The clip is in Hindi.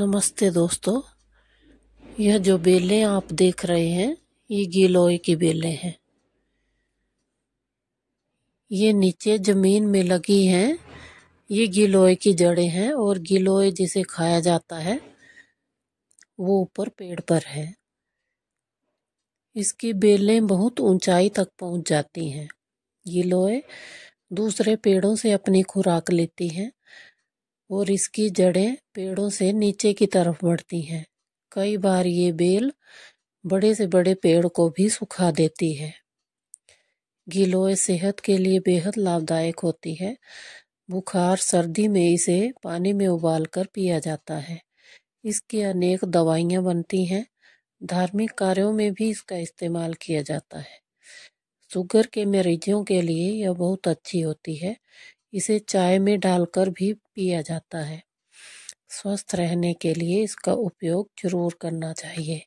नमस्ते दोस्तों यह जो बेलें आप देख रहे हैं ये गिलोय की बेलें हैं ये नीचे ज़मीन में लगी हैं ये गिलोय की जड़ें हैं और गिलोय जिसे खाया जाता है वो ऊपर पेड़ पर है इसकी बेलें बहुत ऊंचाई तक पहुंच जाती हैं गिलोय दूसरे पेड़ों से अपनी खुराक लेती हैं और इसकी जड़ें पेड़ों से नीचे की तरफ बढ़ती हैं कई बार ये बेल बड़े से बड़े पेड़ को भी सुखा देती है गिलोय सेहत के लिए बेहद लाभदायक होती है बुखार सर्दी में इसे पानी में उबालकर पिया जाता है इसकी अनेक दवाइयाँ बनती हैं धार्मिक कार्यों में भी इसका इस्तेमाल किया जाता है शुगर के मरीजों के लिए यह बहुत अच्छी होती है इसे चाय में डालकर भी पिया जाता है स्वस्थ रहने के लिए इसका उपयोग जरूर करना चाहिए